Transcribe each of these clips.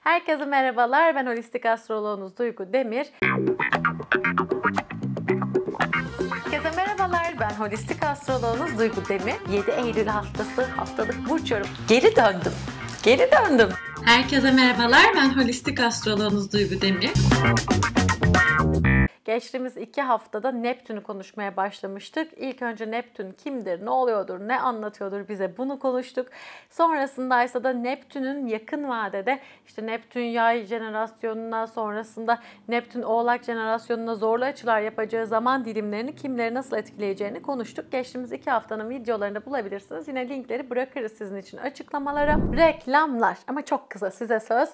Herkese merhabalar. Ben holistik astroloğunuz Duygu Demir. Herkese merhabalar. Ben holistik astroloğunuz Duygu Demir. 7 Eylül haftası haftalık burç yorum. Geri döndüm. Geri döndüm. Herkese merhabalar. Ben holistik astroloğunuz Duygu Demir. Geçtiğimiz iki haftada Neptün'ü konuşmaya başlamıştık. İlk önce Neptün kimdir, ne oluyordur, ne anlatıyordur bize bunu konuştuk. Sonrasında ise da Neptün'ün yakın vadede işte Neptün yay jenerasyonuna sonrasında Neptün oğlak jenerasyonuna zorlu açılar yapacağı zaman dilimlerini kimleri nasıl etkileyeceğini konuştuk. Geçtiğimiz iki haftanın videolarını bulabilirsiniz. Yine linkleri bırakırız sizin için açıklamalara. Reklamlar ama çok kısa size söz.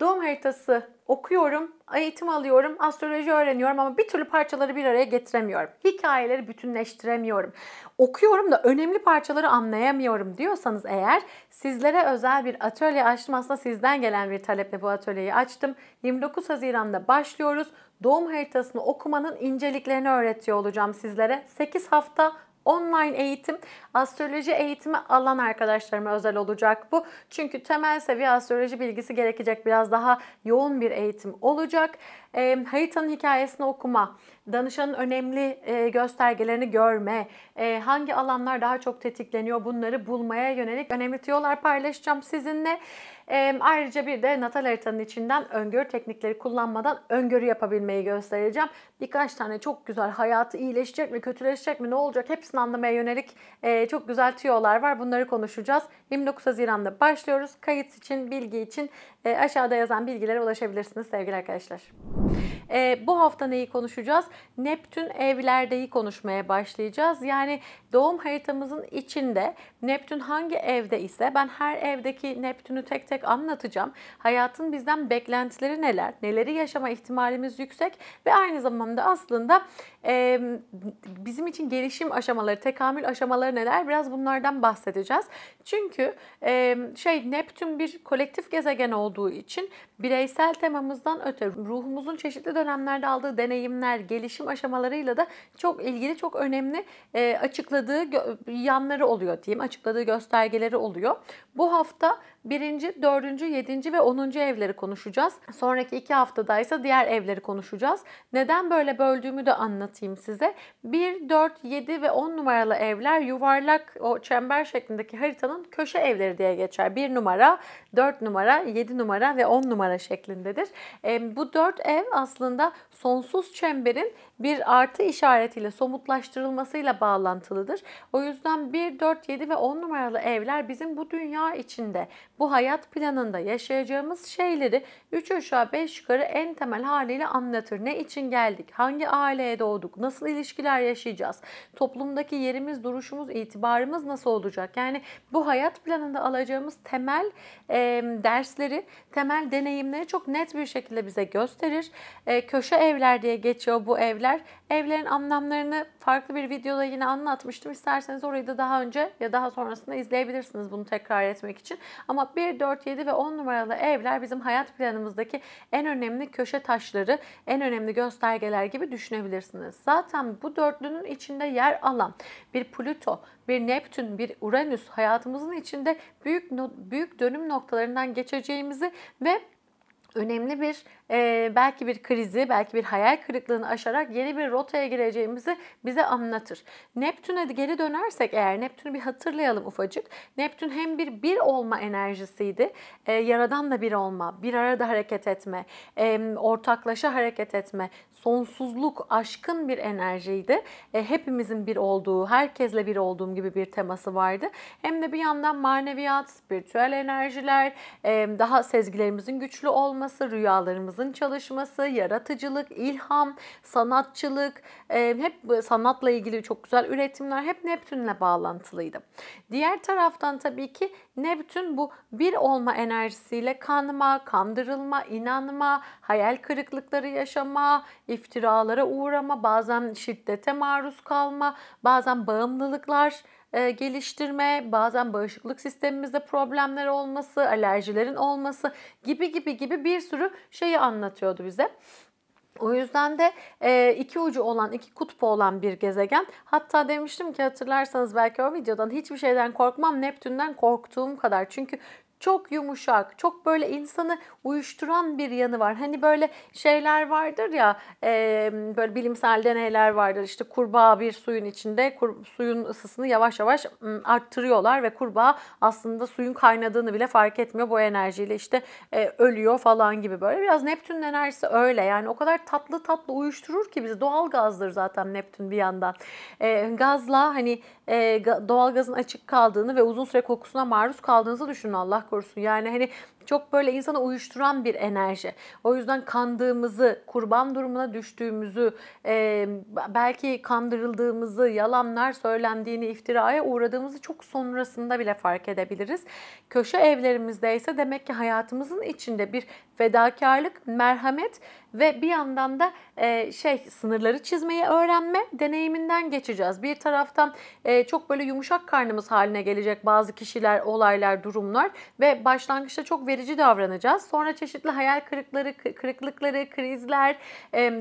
Doğum haritası okuyorum, eğitim alıyorum, astroloji öğreniyorum ama bir türlü parçaları bir araya getiremiyorum. Hikayeleri bütünleştiremiyorum. Okuyorum da önemli parçaları anlayamıyorum diyorsanız eğer sizlere özel bir atölye açtım. Aslında sizden gelen bir taleple bu atölyeyi açtım. 29 Haziran'da başlıyoruz. Doğum haritasını okumanın inceliklerini öğretiyor olacağım sizlere. 8 hafta online eğitim, astroloji eğitimi alan arkadaşlarıma özel olacak bu. Çünkü temel seviye astroloji bilgisi gerekecek biraz daha yoğun bir eğitim olacak. E, haritanın hikayesini okuma, danışanın önemli e, göstergelerini görme, e, hangi alanlar daha çok tetikleniyor bunları bulmaya yönelik önemli tüyolar paylaşacağım sizinle. E, ayrıca bir de natal haritanın içinden öngörü teknikleri kullanmadan öngörü yapabilmeyi göstereceğim. Birkaç tane çok güzel hayatı iyileşecek mi, kötüleşecek mi, ne olacak hepsini anlamaya yönelik e, çok güzel tüyolar var. Bunları konuşacağız. 29 Haziran'da başlıyoruz. Kayıt için, bilgi için e, aşağıda yazan bilgilere ulaşabilirsiniz sevgili arkadaşlar. E, bu hafta neyi konuşacağız? Neptün evlerdeyi konuşmaya başlayacağız. Yani doğum haritamızın içinde Neptün hangi evde ise ben her evdeki Neptün'ü tek tek anlatacağım. Hayatın bizden beklentileri neler, neleri yaşama ihtimalimiz yüksek ve aynı zamanda aslında e, bizim için gelişim aşamaları, tekamül aşamaları neler biraz bunlardan bahsedeceğiz. Çünkü e, şey Neptün bir kolektif gezegen olduğu için bireysel temamızdan öte ruhumuzun çeşitli dönemlerde aldığı deneyimler, gelişim aşamalarıyla da çok ilgili, çok önemli e, açıkladığı yanları oluyor diyeyim. Açıkladığı göstergeleri oluyor. Bu hafta birinci, dördüncü, yedinci ve onuncu evleri konuşacağız. Sonraki iki haftada ise diğer evleri konuşacağız. Neden böyle böldüğümü de anlatayım size. 1, 4, 7 ve 10 numaralı evler yuvarlak o çember şeklindeki haritanın köşe evleri diye geçer. 1 numara, 4 numara, 7 numara ve 10 numara şeklindedir. E, bu 4 ev aslında sonsuz çemberin bir artı işaretiyle somutlaştırılmasıyla bağlantılıdır. O yüzden 1, 4, 7 ve 10 numaralı evler bizim bu dünya içinde bu hayat planında yaşayacağımız şeyleri 3 aşağı 5 yukarı en temel haliyle anlatır. Ne için geldik? Hangi aileye doğduk? Nasıl ilişkiler yaşayacağız? Toplumdaki yerimiz, duruşumuz, itibarımız nasıl olacak? Yani bu hayat planında alacağımız temel e, dersleri, temel deneyimleri çok net bir şekilde bize gösterir. E, köşe evler diye geçiyor bu evler. Evlerin anlamlarını farklı bir videoda yine anlatmıştım. İsterseniz orayı da daha önce ya daha sonrasında izleyebilirsiniz bunu tekrar etmek için. Ama 1, 4, 7 ve 10 numaralı evler bizim hayat planımızdaki en önemli köşe taşları, en önemli göstergeler gibi düşünebilirsiniz. Zaten bu dörtlünün içinde yer alan bir Plüto, bir Neptün, bir Uranüs hayatımızın içinde büyük büyük dönüm noktalarından geçeceğimizi ve önemli bir e, belki bir krizi, belki bir hayal kırıklığını aşarak yeni bir rotaya gireceğimizi bize anlatır. Neptün'e geri dönersek eğer Neptün'ü bir hatırlayalım ufacık. Neptün hem bir bir olma enerjisiydi. E, yaradanla bir olma, bir arada hareket etme, e, ortaklaşa hareket etme, sonsuzluk, aşkın bir enerjiydi. E, hepimizin bir olduğu, herkesle bir olduğum gibi bir teması vardı. Hem de bir yandan maneviyat, spiritüel enerjiler, e, daha sezgilerimizin güçlü olması, çalışması, rüyalarımızın çalışması, yaratıcılık, ilham, sanatçılık, e, hep sanatla ilgili çok güzel üretimler hep Neptün'le bağlantılıydı. Diğer taraftan tabii ki Neptün bu bir olma enerjisiyle kanma, kandırılma, inanma, hayal kırıklıkları yaşama, iftiralara uğrama, bazen şiddete maruz kalma, bazen bağımlılıklar e, geliştirme, bazen bağışıklık sistemimizde problemler olması, alerjilerin olması gibi gibi gibi bir sürü şeyi anlatıyordu bize. O yüzden de e, iki ucu olan, iki kutbu olan bir gezegen. Hatta demiştim ki hatırlarsanız belki o videodan hiçbir şeyden korkmam Neptün'den korktuğum kadar. Çünkü çok yumuşak, çok böyle insanı uyuşturan bir yanı var. Hani böyle şeyler vardır ya, e, böyle bilimsel deneyler vardır. İşte kurbağa bir suyun içinde kur, suyun ısısını yavaş yavaş arttırıyorlar ve kurbağa aslında suyun kaynadığını bile fark etmiyor bu enerjiyle. işte e, ölüyor falan gibi böyle. Biraz Neptün enerjisi öyle. Yani o kadar tatlı tatlı uyuşturur ki bizi. Doğal gazdır zaten Neptün bir yandan. E, gazla hani e, doğalgazın açık kaldığını ve uzun süre kokusuna maruz kaldığınızı düşünün Allah korusun. Yani hani çok böyle insana uyuşturan bir enerji. O yüzden kandığımızı, kurban durumuna düştüğümüzü, e, belki kandırıldığımızı, yalanlar söylendiğini, iftiraya uğradığımızı çok sonrasında bile fark edebiliriz. Köşe evlerimizde ise demek ki hayatımızın içinde bir fedakarlık, merhamet ve bir yandan da e, şey sınırları çizmeyi öğrenme deneyiminden geçeceğiz. Bir taraftan e, çok böyle yumuşak karnımız haline gelecek bazı kişiler, olaylar, durumlar ve başlangıçta çok veri verici davranacağız. Sonra çeşitli hayal kırıkları, kırıklıkları, krizler,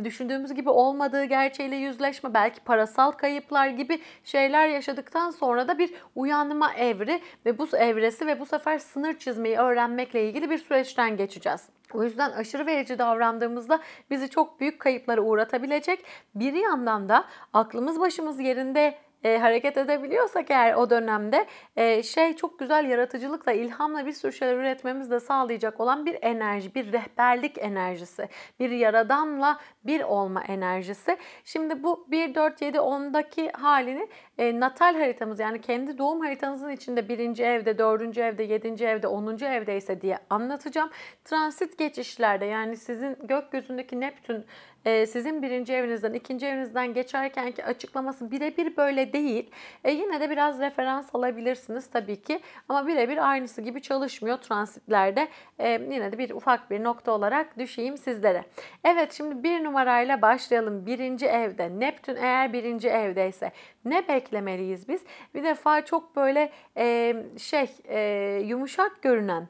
düşündüğümüz gibi olmadığı gerçeğiyle yüzleşme, belki parasal kayıplar gibi şeyler yaşadıktan sonra da bir uyanma evri ve bu evresi ve bu sefer sınır çizmeyi öğrenmekle ilgili bir süreçten geçeceğiz. O yüzden aşırı verici davrandığımızda bizi çok büyük kayıplara uğratabilecek. Bir yandan da aklımız başımız yerinde e, hareket edebiliyorsak eğer o dönemde e, şey çok güzel yaratıcılıkla, ilhamla bir sürü şeyler üretmemiz de sağlayacak olan bir enerji, bir rehberlik enerjisi, bir yaradanla bir olma enerjisi. Şimdi bu 1 4 7 10'daki halini e, natal haritamız yani kendi doğum haritanızın içinde birinci evde, dördüncü evde, yedinci evde, onuncu evde ise diye anlatacağım. Transit geçişlerde yani sizin gökyüzündeki Neptün e, sizin birinci evinizden, ikinci evinizden geçerkenki açıklaması birebir böyle değil. E, yine de biraz referans alabilirsiniz tabii ki ama birebir aynısı gibi çalışmıyor transitlerde. E, yine de bir ufak bir nokta olarak düşeyim sizlere. Evet şimdi bir numarayla başlayalım. Birinci evde Neptün eğer birinci evdeyse ne beklemeliyiz biz? Bir defa çok böyle e, şey e, yumuşak görünen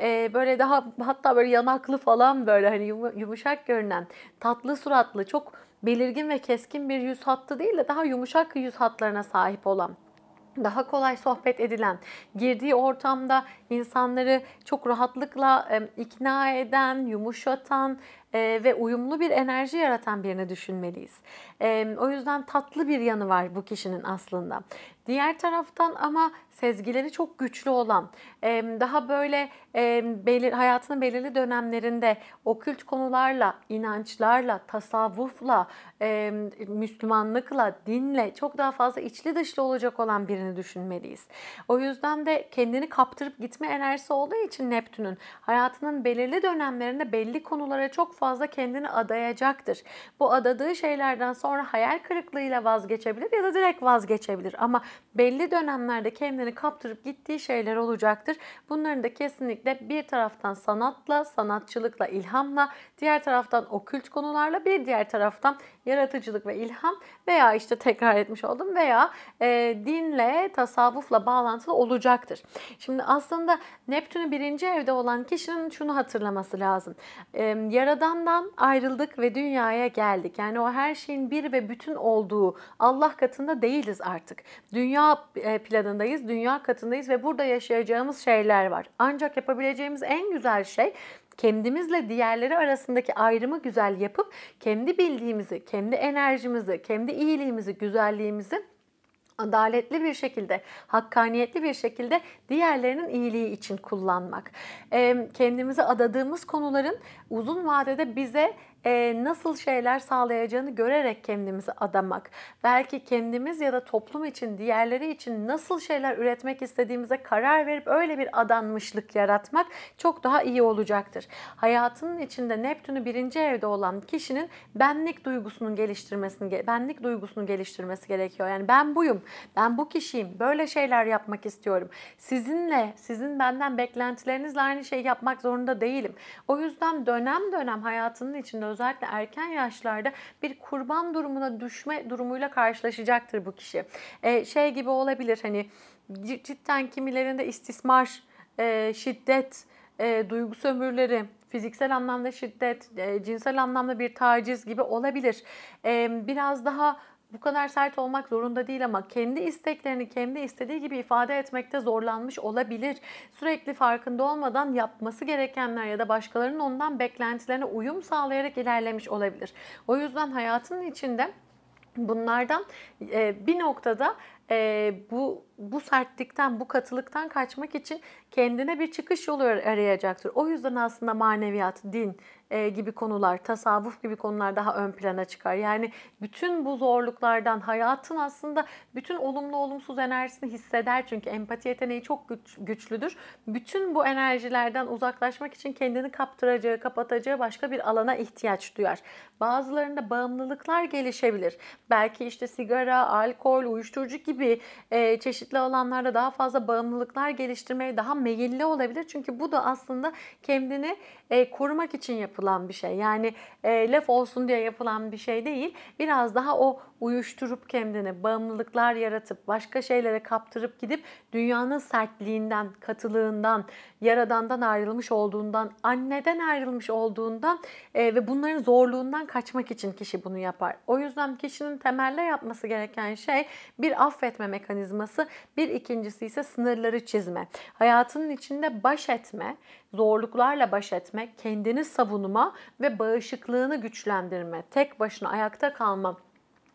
e, böyle daha hatta böyle yanaklı falan böyle hani yumuşak görünen tatlı suratlı çok belirgin ve keskin bir yüz hattı değil de daha yumuşak yüz hatlarına sahip olan daha kolay sohbet edilen, girdiği ortamda insanları çok rahatlıkla e, ikna eden, yumuşatan, ee, ve uyumlu bir enerji yaratan birini düşünmeliyiz. Ee, o yüzden tatlı bir yanı var bu kişinin aslında. Diğer taraftan ama sezgileri çok güçlü olan, e, daha böyle e, hayatının belirli dönemlerinde okült konularla, inançlarla, tasavvufla, e, Müslümanlıkla, dinle çok daha fazla içli dışlı olacak olan birini düşünmeliyiz. O yüzden de kendini kaptırıp gitme enerjisi olduğu için Neptün'ün hayatının belirli dönemlerinde belli konulara çok fazla kendini adayacaktır. Bu adadığı şeylerden sonra hayal kırıklığıyla vazgeçebilir ya da direkt vazgeçebilir. Ama belli dönemlerde kendini kaptırıp gittiği şeyler olacaktır. Bunların da kesinlikle bir taraftan sanatla, sanatçılıkla, ilhamla, diğer taraftan okült konularla, bir diğer taraftan yaratıcılık ve ilham veya işte tekrar etmiş oldum veya e, dinle, tasavvufla bağlantılı olacaktır. Şimdi aslında Neptün'ü birinci evde olan kişinin şunu hatırlaması lazım. E, yaradan Adam'dan ayrıldık ve dünyaya geldik. Yani o her şeyin bir ve bütün olduğu Allah katında değiliz artık. Dünya e, planındayız, dünya katındayız ve burada yaşayacağımız şeyler var. Ancak yapabileceğimiz en güzel şey kendimizle diğerleri arasındaki ayrımı güzel yapıp kendi bildiğimizi, kendi enerjimizi, kendi iyiliğimizi, güzelliğimizi adaletli bir şekilde, hakkaniyetli bir şekilde diğerlerinin iyiliği için kullanmak. Kendimize adadığımız konuların uzun vadede bize e, nasıl şeyler sağlayacağını görerek kendimizi adamak, belki kendimiz ya da toplum için, diğerleri için nasıl şeyler üretmek istediğimize karar verip öyle bir adanmışlık yaratmak çok daha iyi olacaktır. Hayatının içinde Neptün'ü birinci evde olan kişinin benlik duygusunun geliştirmesini, benlik duygusunu geliştirmesi gerekiyor. Yani ben buyum, ben bu kişiyim, böyle şeyler yapmak istiyorum. Sizinle, sizin benden beklentilerinizle aynı şey yapmak zorunda değilim. O yüzden dönem dönem hayatının içinde özellikle erken yaşlarda bir kurban durumuna düşme durumuyla karşılaşacaktır bu kişi. Ee, şey gibi olabilir hani cidden kimilerinde istismar, e, şiddet, e, duygu sömürüleri, fiziksel anlamda şiddet, e, cinsel anlamda bir taciz gibi olabilir. E, biraz daha bu kadar sert olmak zorunda değil ama kendi isteklerini kendi istediği gibi ifade etmekte zorlanmış olabilir. Sürekli farkında olmadan yapması gerekenler ya da başkalarının ondan beklentilerine uyum sağlayarak ilerlemiş olabilir. O yüzden hayatının içinde bunlardan e, bir noktada e, bu bu sertlikten, bu katılıktan kaçmak için kendine bir çıkış yolu arayacaktır. O yüzden aslında maneviyat, din e, gibi konular, tasavvuf gibi konular daha ön plana çıkar. Yani bütün bu zorluklardan hayatın aslında bütün olumlu olumsuz enerjisini hisseder çünkü empati yeteneği çok güç, güçlüdür. Bütün bu enerjilerden uzaklaşmak için kendini kaptıracağı, kapatacağı başka bir alana ihtiyaç duyar. Bazılarında bağımlılıklar gelişebilir. Belki işte sigara, alkol, uyuşturucu gibi gibi e, çeşitli alanlarda daha fazla bağımlılıklar geliştirmeye daha meyilli olabilir. Çünkü bu da aslında kendini e, korumak için yapılan bir şey. Yani e, laf olsun diye yapılan bir şey değil. Biraz daha o uyuşturup kendine bağımlılıklar yaratıp, başka şeylere kaptırıp gidip dünyanın sertliğinden, katılığından, yaradandan ayrılmış olduğundan, anneden ayrılmış olduğundan e, ve bunların zorluğundan kaçmak için kişi bunu yapar. O yüzden kişinin temelde yapması gereken şey bir affetme mekanizması, bir ikincisi ise sınırları çizme. Hayatının içinde baş etme, zorluklarla baş etme, kendini savunma ve bağışıklığını güçlendirme, tek başına ayakta kalma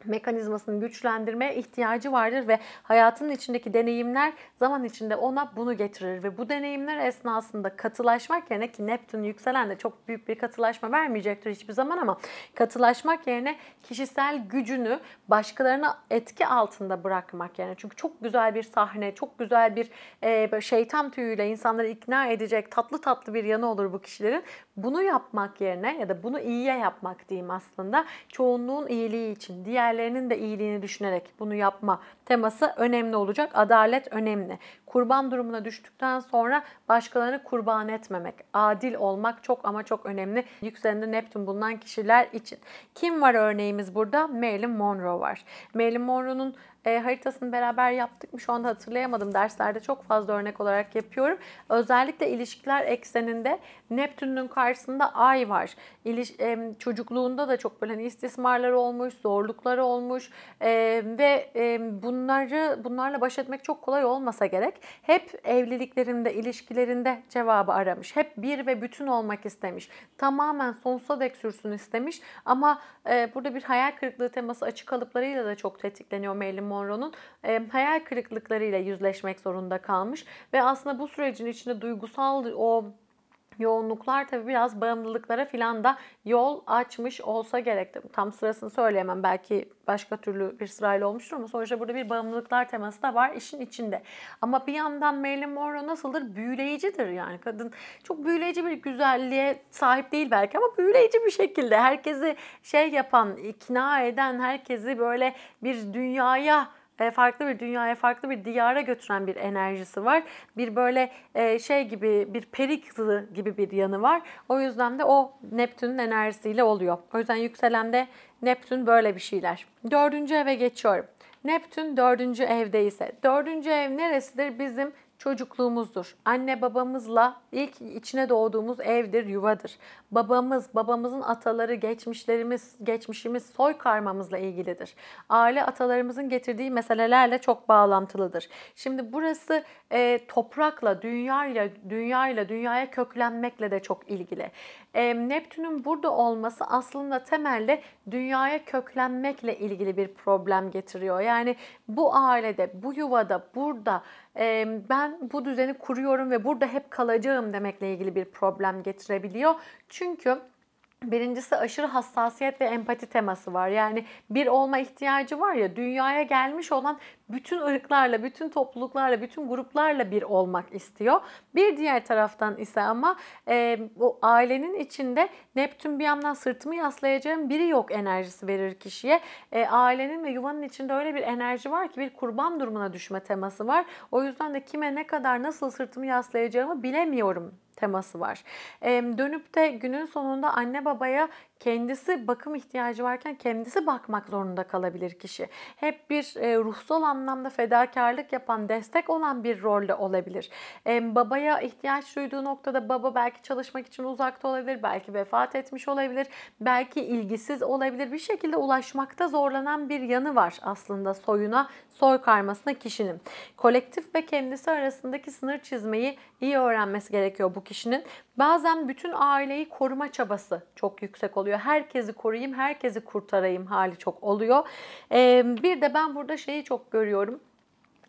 mekanizmasını güçlendirme ihtiyacı vardır ve hayatının içindeki deneyimler zaman içinde ona bunu getirir ve bu deneyimler esnasında katılaşmak yerine ki Neptün yükselen de çok büyük bir katılaşma vermeyecektir hiçbir zaman ama katılaşmak yerine kişisel gücünü başkalarına etki altında bırakmak yerine çünkü çok güzel bir sahne, çok güzel bir e, şeytan tüyüyle insanları ikna edecek tatlı tatlı bir yanı olur bu kişilerin. Bunu yapmak yerine ya da bunu iyiye yapmak diyeyim aslında çoğunluğun iyiliği için diğer diğerlerinin de iyiliğini düşünerek bunu yapma teması önemli olacak. Adalet önemli. Kurban durumuna düştükten sonra başkalarını kurban etmemek, adil olmak çok ama çok önemli. Yükselende Neptün bulunan kişiler için. Kim var örneğimiz burada? Marilyn Monroe var. Marilyn Monroe'nun e, haritasını beraber yaptık mı şu anda hatırlayamadım. Derslerde çok fazla örnek olarak yapıyorum. Özellikle ilişkiler ekseninde Neptün'ün karşısında ay var. İliş, e, çocukluğunda da çok böyle hani istismarları olmuş, zorlukları olmuş e, ve e, bunları bunlarla baş etmek çok kolay olmasa gerek. Hep evliliklerinde, ilişkilerinde cevabı aramış. Hep bir ve bütün olmak istemiş. Tamamen sonsuza dek sürsün istemiş ama e, burada bir hayal kırıklığı teması açık kalıplarıyla da çok tetikleniyor Marilyn Monroe'nun e, hayal kırıklıklarıyla yüzleşmek zorunda kalmış ve aslında bu sürecin içinde duygusal o yoğunluklar tabi biraz bağımlılıklara filan da yol açmış olsa gerek. Tam sırasını söyleyemem. Belki başka türlü bir sırayla olmuştur ama sonuçta burada bir bağımlılıklar teması da var işin içinde. Ama bir yandan Marilyn Monroe nasıldır? Büyüleyicidir yani. Kadın çok büyüleyici bir güzelliğe sahip değil belki ama büyüleyici bir şekilde herkesi şey yapan, ikna eden, herkesi böyle bir dünyaya e, farklı bir dünyaya, farklı bir diyara götüren bir enerjisi var. Bir böyle e, şey gibi bir peri kızı gibi bir yanı var. O yüzden de o Neptün'ün enerjisiyle oluyor. O yüzden yükselende Neptün böyle bir şeyler. Dördüncü eve geçiyorum. Neptün dördüncü evde ise dördüncü ev neresidir? Bizim çocukluğumuzdur. Anne babamızla ilk içine doğduğumuz evdir, yuvadır. Babamız, babamızın ataları, geçmişlerimiz, geçmişimiz, soy karmamızla ilgilidir. Aile atalarımızın getirdiği meselelerle çok bağlantılıdır. Şimdi burası e, toprakla, dünyayla, dünyayla, dünyaya köklenmekle de çok ilgili e, Neptün'ün burada olması aslında temelde dünyaya köklenmekle ilgili bir problem getiriyor. Yani bu ailede, bu yuvada, burada e, ben bu düzeni kuruyorum ve burada hep kalacağım demekle ilgili bir problem getirebiliyor. Çünkü Birincisi aşırı hassasiyet ve empati teması var. Yani bir olma ihtiyacı var ya dünyaya gelmiş olan bütün ırklarla, bütün topluluklarla, bütün gruplarla bir olmak istiyor. Bir diğer taraftan ise ama e, o ailenin içinde Neptün bir yandan sırtımı yaslayacağım biri yok enerjisi verir kişiye. E, ailenin ve yuvanın içinde öyle bir enerji var ki bir kurban durumuna düşme teması var. O yüzden de kime ne kadar nasıl sırtımı yaslayacağımı bilemiyorum teması var. E, dönüp de günün sonunda anne babaya kendisi bakım ihtiyacı varken kendisi bakmak zorunda kalabilir kişi. Hep bir e, ruhsal anlamda fedakarlık yapan, destek olan bir rolde olabilir. E, babaya ihtiyaç duyduğu noktada baba belki çalışmak için uzakta olabilir, belki vefat etmiş olabilir, belki ilgisiz olabilir. Bir şekilde ulaşmakta zorlanan bir yanı var aslında soyuna, soy karmasına kişinin. Kolektif ve kendisi arasındaki sınır çizmeyi iyi öğrenmesi gerekiyor bu kişinin. Bazen bütün aileyi koruma çabası çok yüksek oluyor oluyor. Herkesi koruyayım, herkesi kurtarayım hali çok oluyor. bir de ben burada şeyi çok görüyorum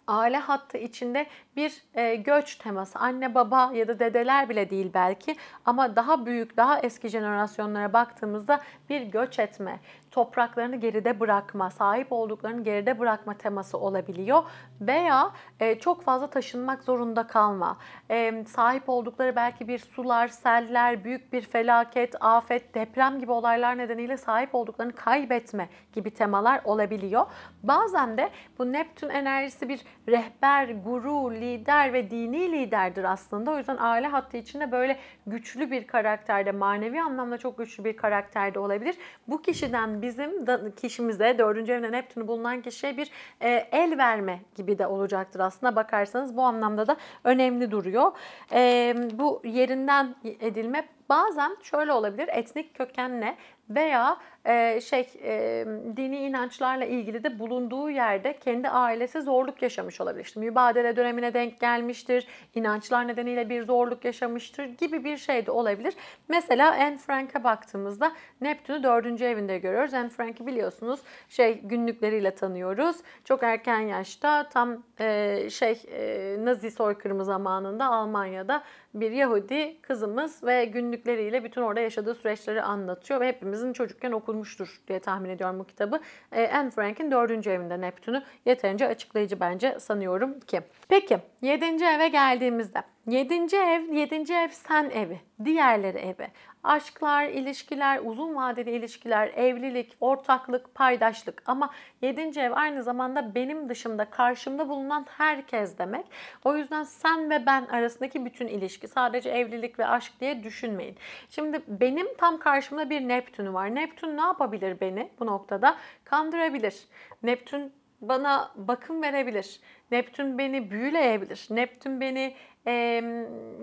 aile hattı içinde bir e, göç teması. Anne baba ya da dedeler bile değil belki ama daha büyük, daha eski jenerasyonlara baktığımızda bir göç etme, topraklarını geride bırakma, sahip olduklarını geride bırakma teması olabiliyor veya e, çok fazla taşınmak zorunda kalma. E, sahip oldukları belki bir sular, seller, büyük bir felaket, afet, deprem gibi olaylar nedeniyle sahip olduklarını kaybetme gibi temalar olabiliyor. Bazen de bu Neptün enerjisi bir rehber, guru, lider ve dini liderdir aslında. O yüzden aile hattı içinde böyle güçlü bir karakterde, manevi anlamda çok güçlü bir karakterde olabilir. Bu kişiden bizim kişimize, dördüncü evine Neptün'ü bulunan kişiye bir e, el verme gibi de olacaktır aslında bakarsanız. Bu anlamda da önemli duruyor. E, bu yerinden edilme bazen şöyle olabilir etnik kökenle veya ee, şey dini inançlarla ilgili de bulunduğu yerde kendi ailesi zorluk yaşamış olabilir. İşte mübadele dönemine denk gelmiştir, inançlar nedeniyle bir zorluk yaşamıştır gibi bir şey de olabilir. Mesela Anne Frank'a baktığımızda Neptün'ü dördüncü evinde görüyoruz. Anne Frank'i biliyorsunuz şey günlükleriyle tanıyoruz. Çok erken yaşta tam e, şey e, Nazi soykırımı zamanında Almanya'da bir Yahudi kızımız ve günlükleriyle bütün orada yaşadığı süreçleri anlatıyor ve hepimizin çocukken okuduğu okunmuştur diye tahmin ediyorum bu kitabı. E, Anne Frank'in dördüncü evinde Neptün'ü yeterince açıklayıcı bence sanıyorum ki. Peki yedinci eve geldiğimizde Yedinci ev, yedinci ev sen evi, diğerleri evi. Aşklar, ilişkiler, uzun vadeli ilişkiler, evlilik, ortaklık, paydaşlık ama 7. ev aynı zamanda benim dışımda karşımda bulunan herkes demek. O yüzden sen ve ben arasındaki bütün ilişki sadece evlilik ve aşk diye düşünmeyin. Şimdi benim tam karşımda bir Neptün var. Neptün ne yapabilir beni bu noktada? Kandırabilir. Neptün bana bakım verebilir. Neptün beni büyüleyebilir. Neptün beni e,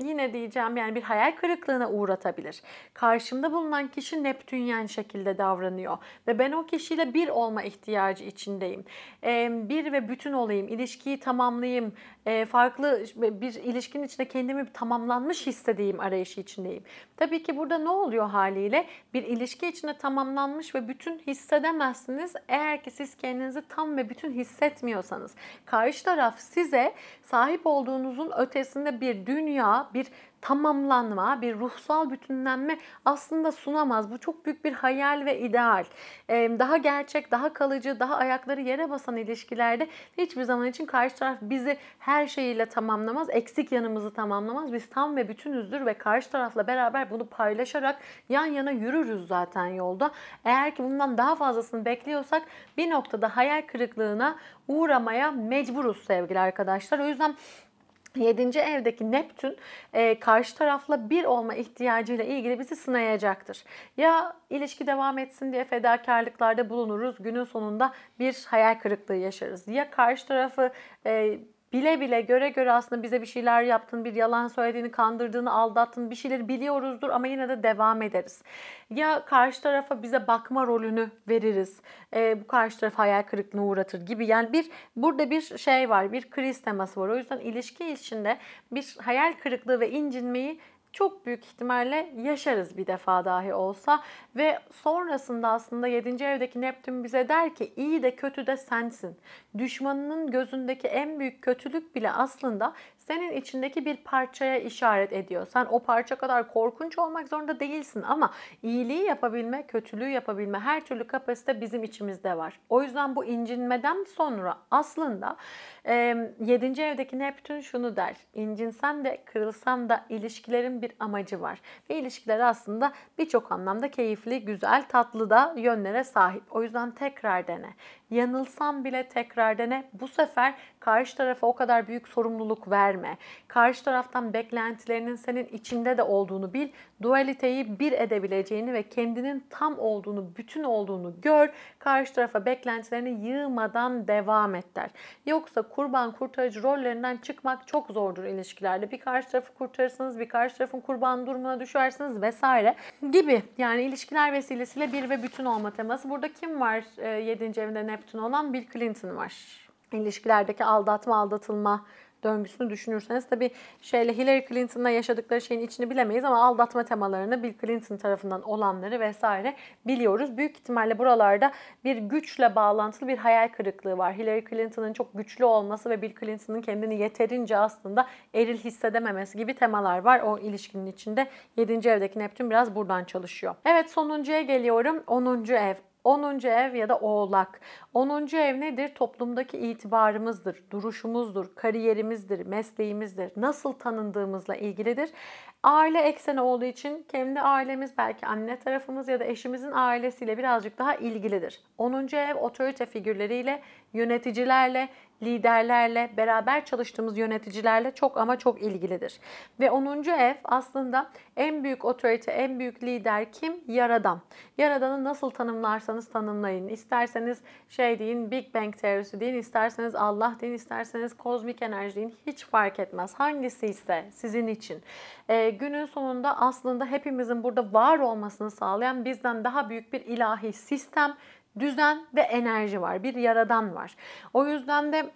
yine diyeceğim yani bir hayal kırıklığına uğratabilir. Karşımda bulunan kişi Neptünyen şekilde davranıyor ve ben o kişiyle bir olma ihtiyacı içindeyim. E, bir ve bütün olayım, ilişkiyi tamamlayayım, e, farklı bir ilişkinin içinde kendimi tamamlanmış hissedeyim arayışı içindeyim. Tabii ki burada ne oluyor haliyle? Bir ilişki içinde tamamlanmış ve bütün hissedemezsiniz eğer ki siz kendinizi tam ve bütün hissetmiyorsanız. Karşı taraf taraf size sahip olduğunuzun ötesinde bir dünya, bir tamamlanma, bir ruhsal bütünlenme aslında sunamaz. Bu çok büyük bir hayal ve ideal. Daha gerçek, daha kalıcı, daha ayakları yere basan ilişkilerde hiçbir zaman için karşı taraf bizi her şeyiyle tamamlamaz. Eksik yanımızı tamamlamaz. Biz tam ve bütünüzdür ve karşı tarafla beraber bunu paylaşarak yan yana yürürüz zaten yolda. Eğer ki bundan daha fazlasını bekliyorsak bir noktada hayal kırıklığına uğramaya mecburuz sevgili arkadaşlar. O yüzden Yedinci evdeki Neptün e, karşı tarafla bir olma ihtiyacıyla ilgili bizi sınayacaktır. Ya ilişki devam etsin diye fedakarlıklarda bulunuruz. Günün sonunda bir hayal kırıklığı yaşarız. Ya karşı tarafı e, bile bile göre göre aslında bize bir şeyler yaptın, bir yalan söylediğini, kandırdığını, aldattın bir şeyleri biliyoruzdur ama yine de devam ederiz. Ya karşı tarafa bize bakma rolünü veririz. E, bu karşı taraf hayal kırıklığına uğratır gibi. Yani bir burada bir şey var, bir kriz teması var. O yüzden ilişki içinde bir hayal kırıklığı ve incinmeyi çok büyük ihtimalle yaşarız bir defa dahi olsa ve sonrasında aslında 7. evdeki Neptün bize der ki iyi de kötü de sensin. Düşmanının gözündeki en büyük kötülük bile aslında senin içindeki bir parçaya işaret ediyor. Sen o parça kadar korkunç olmak zorunda değilsin ama iyiliği yapabilme, kötülüğü yapabilme her türlü kapasite bizim içimizde var. O yüzden bu incinmeden sonra aslında e, 7. evdeki Neptün şunu der. İncinsen de kırılsan da ilişkilerin bir amacı var. Ve ilişkiler aslında birçok anlamda keyifli, güzel, tatlı da yönlere sahip. O yüzden tekrar dene. Yanılsam bile tekrar dene. Bu sefer karşı tarafa o kadar büyük sorumluluk verme. Karşı taraftan beklentilerinin senin içinde de olduğunu bil. Dualiteyi bir edebileceğini ve kendinin tam olduğunu, bütün olduğunu gör. Karşı tarafa beklentilerini yığmadan devam et der. Yoksa kurban kurtarıcı rollerinden çıkmak çok zordur ilişkilerde. Bir karşı tarafı kurtarırsınız, bir karşı tarafın kurban durumuna düşersiniz vesaire gibi. Yani ilişkiler vesilesiyle bir ve bütün olma teması. Burada kim var 7. E, evinde ne Neptün olan Bill Clinton var. İlişkilerdeki aldatma, aldatılma döngüsünü düşünürseniz tabi şeyle Hillary Clinton'la yaşadıkları şeyin içini bilemeyiz ama aldatma temalarını Bill Clinton tarafından olanları vesaire biliyoruz. Büyük ihtimalle buralarda bir güçle bağlantılı bir hayal kırıklığı var. Hillary Clinton'ın çok güçlü olması ve Bill Clinton'ın kendini yeterince aslında eril hissedememesi gibi temalar var o ilişkinin içinde. 7. evdeki Neptün biraz buradan çalışıyor. Evet sonuncuya geliyorum. 10. ev. 10. ev ya da oğlak. 10. ev nedir? Toplumdaki itibarımızdır, duruşumuzdur, kariyerimizdir, mesleğimizdir. Nasıl tanındığımızla ilgilidir. Aile ekseni olduğu için kendi ailemiz belki anne tarafımız ya da eşimizin ailesiyle birazcık daha ilgilidir. 10. ev otorite figürleriyle, yöneticilerle, liderlerle, beraber çalıştığımız yöneticilerle çok ama çok ilgilidir. Ve 10. ev aslında en büyük otorite, en büyük lider kim? Yaradan. Yaradan'ı nasıl tanımlarsanız tanımlayın. İsterseniz şey deyin, Big Bang teorisi deyin, isterseniz Allah deyin, isterseniz kozmik enerji deyin. Hiç fark etmez. Hangisi ise sizin için. Ee, günün sonunda aslında hepimizin burada var olmasını sağlayan bizden daha büyük bir ilahi sistem, düzen ve enerji var. Bir yaradan var. O yüzden de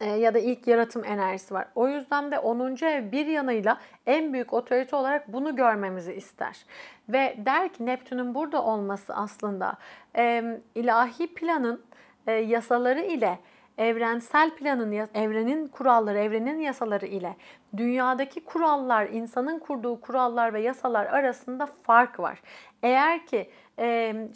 e, ya da ilk yaratım enerjisi var. O yüzden de 10. ev bir yanıyla en büyük otorite olarak bunu görmemizi ister. Ve der ki Neptün'ün burada olması aslında e, ilahi planın e, yasaları ile evrensel planın, evrenin kuralları, evrenin yasaları ile dünyadaki kurallar, insanın kurduğu kurallar ve yasalar arasında fark var. Eğer ki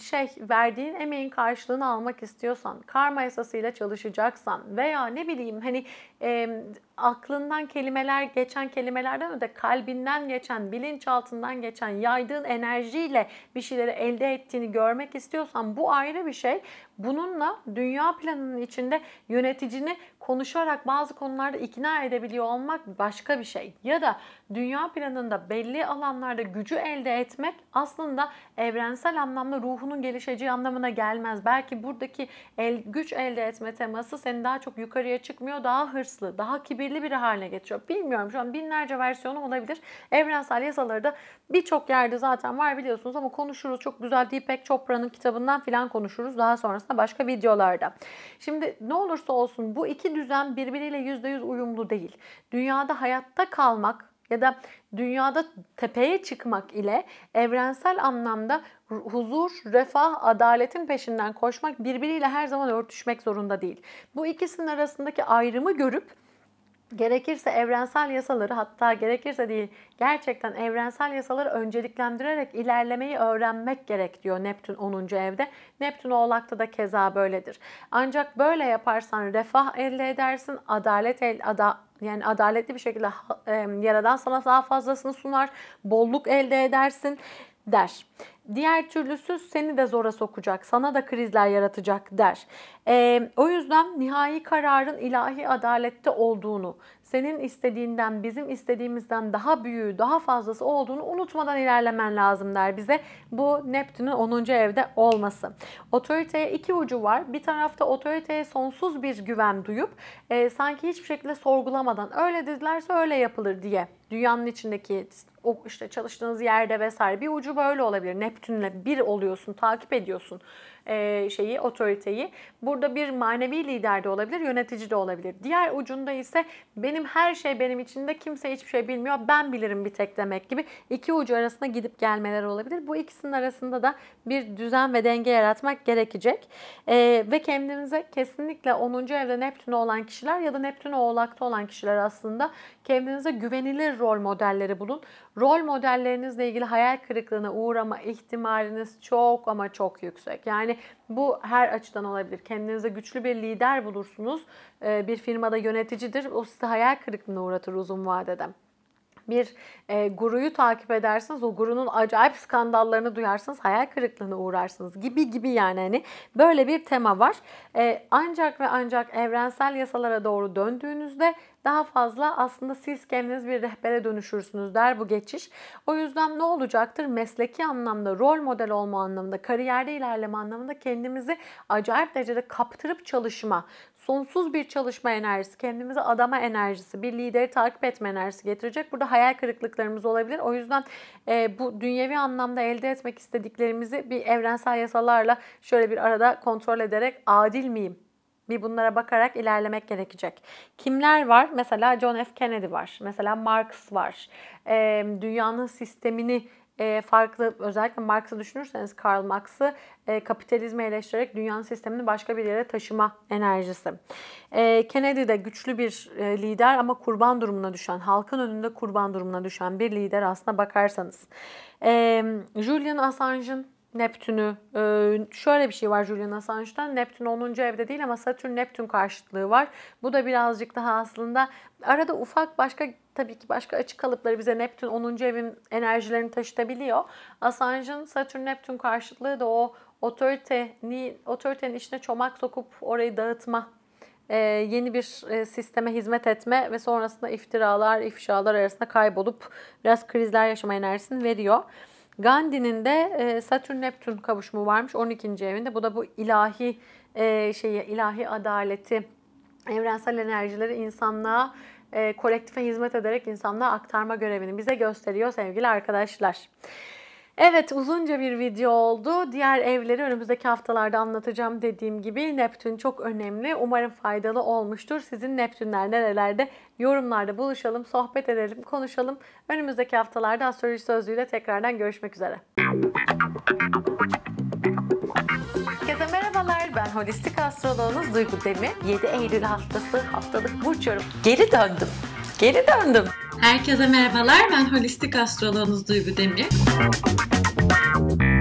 şey verdiğin emeğin karşılığını almak istiyorsan, karma esasıyla çalışacaksan veya ne bileyim hani e, aklından kelimeler geçen kelimelerden öte kalbinden geçen, bilinçaltından geçen, yaydığın enerjiyle bir şeyleri elde ettiğini görmek istiyorsan bu ayrı bir şey. Bununla dünya planının içinde yöneticini konuşarak bazı konularda ikna edebiliyor olmak başka bir şey. Ya da dünya planında belli alanlarda gücü elde etmek aslında evrensel anlamda ruhunun gelişeceği anlamına gelmez. Belki buradaki el, güç elde etme teması seni daha çok yukarıya çıkmıyor, daha hırslı, daha kibirli bir haline getiriyor. Bilmiyorum şu an binlerce versiyonu olabilir. Evrensel yasaları da birçok yerde zaten var biliyorsunuz ama konuşuruz. Çok güzel Deepak Chopra'nın kitabından filan konuşuruz. Daha sonra başka videolarda. Şimdi ne olursa olsun bu iki düzen birbiriyle %100 uyumlu değil. Dünyada hayatta kalmak ya da dünyada tepeye çıkmak ile evrensel anlamda huzur, refah, adaletin peşinden koşmak birbiriyle her zaman örtüşmek zorunda değil. Bu ikisinin arasındaki ayrımı görüp gerekirse evrensel yasaları hatta gerekirse değil gerçekten evrensel yasaları önceliklendirerek ilerlemeyi öğrenmek gerek diyor Neptün 10. evde. Neptün Oğlak'ta da keza böyledir. Ancak böyle yaparsan refah elde edersin, adalet el, ada, yani adaletli bir şekilde e, yaradan sana daha fazlasını sunar, bolluk elde edersin der. Diğer türlüsü seni de zora sokacak, sana da krizler yaratacak der. E, o yüzden nihai kararın ilahi adalette olduğunu, senin istediğinden, bizim istediğimizden daha büyüğü, daha fazlası olduğunu unutmadan ilerlemen lazım der bize. Bu Neptün'ün 10. evde olması. Otoriteye iki ucu var. Bir tarafta otoriteye sonsuz bir güven duyup e, sanki hiçbir şekilde sorgulamadan öyle dedilerse öyle yapılır diye dünyanın içindeki o işte çalıştığınız yerde vesaire bir ucu böyle olabilir. Neptünle bir oluyorsun, takip ediyorsun. E, şeyi, otoriteyi. Burada bir manevi lider de olabilir, yönetici de olabilir. Diğer ucunda ise benim her şey benim içinde, kimse hiçbir şey bilmiyor, ben bilirim bir tek demek gibi iki ucu arasında gidip gelmeler olabilir. Bu ikisinin arasında da bir düzen ve denge yaratmak gerekecek. E, ve kendinize kesinlikle 10. evde Neptün olan kişiler ya da Neptün oğlakta olan kişiler aslında kendinize güvenilir rol modelleri bulun. Rol modellerinizle ilgili hayal kırıklığına uğrama ihtimaliniz çok ama çok yüksek. Yani yani bu her açıdan olabilir. Kendinize güçlü bir lider bulursunuz. Ee, bir firmada yöneticidir. O sizi hayal kırıklığına uğratır uzun vadede bir e, guruyu takip edersiniz. O gurunun acayip skandallarını duyarsınız. Hayal kırıklığına uğrarsınız gibi gibi yani hani böyle bir tema var. E, ancak ve ancak evrensel yasalara doğru döndüğünüzde daha fazla aslında siz kendiniz bir rehbere dönüşürsünüz der bu geçiş. O yüzden ne olacaktır? Mesleki anlamda, rol model olma anlamında, kariyerde ilerleme anlamında kendimizi acayip derecede kaptırıp çalışma, sonsuz bir çalışma enerjisi, kendimize adama enerjisi, bir lideri takip etme enerjisi getirecek. Burada hayal kırıklıklarımız olabilir. O yüzden e, bu dünyevi anlamda elde etmek istediklerimizi bir evrensel yasalarla şöyle bir arada kontrol ederek adil miyim bir bunlara bakarak ilerlemek gerekecek. Kimler var? Mesela John F. Kennedy var. Mesela Marx var. E, dünyanın sistemini e, farklı özellikle Marx'ı düşünürseniz Karl Marx'ı e, kapitalizmi eleştirerek dünyanın sistemini başka bir yere taşıma enerjisi. E, Kennedy de güçlü bir e, lider ama kurban durumuna düşen, halkın önünde kurban durumuna düşen bir lider aslına bakarsanız. E, Julian Assange'ın Neptün'ü ıı, şöyle bir şey var Julian Assange'da Neptün 10. evde değil ama Satürn Neptün karşıtlığı var. Bu da birazcık daha aslında arada ufak başka tabii ki başka açık kalıpları bize Neptün 10. evin enerjilerini taşıtabiliyor. Assange'ın Satürn Neptün karşıtlığı da o otoriteni, otoritenin içine çomak sokup orayı dağıtma ee, yeni bir e, sisteme hizmet etme ve sonrasında iftiralar, ifşalar arasında kaybolup biraz krizler yaşama enerjisini veriyor. Gandhi'nin de e, Satürn-Neptün kavuşumu varmış 12. evinde. Bu da bu ilahi e, şeyi, ilahi adaleti, evrensel enerjileri insanlığa e, kolektife hizmet ederek insanlığa aktarma görevini bize gösteriyor sevgili arkadaşlar. Evet uzunca bir video oldu. Diğer evleri önümüzdeki haftalarda anlatacağım dediğim gibi Neptün çok önemli. Umarım faydalı olmuştur. Sizin Neptünler nerelerde? Yorumlarda buluşalım, sohbet edelim, konuşalım. Önümüzdeki haftalarda astroloji sözlüğüyle tekrardan görüşmek üzere. Herkese merhabalar. Ben holistik astroloğunuz Duygu Demir. 7 Eylül haftası haftalık burç yorum. Geri döndüm. Geri döndüm. Herkese merhabalar. Ben holistik astroloğunuz Duygu Demir.